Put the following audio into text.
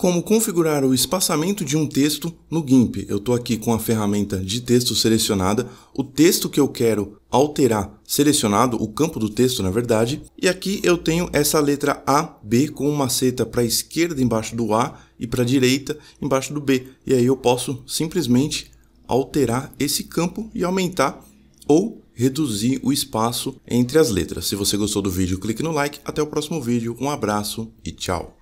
como configurar o espaçamento de um texto no GIMP. Eu estou aqui com a ferramenta de texto selecionada, o texto que eu quero alterar selecionado, o campo do texto na verdade, e aqui eu tenho essa letra A, B com uma seta para a esquerda embaixo do A e para a direita embaixo do B. E aí eu posso simplesmente alterar esse campo e aumentar ou reduzir o espaço entre as letras. Se você gostou do vídeo, clique no like. Até o próximo vídeo, um abraço e tchau!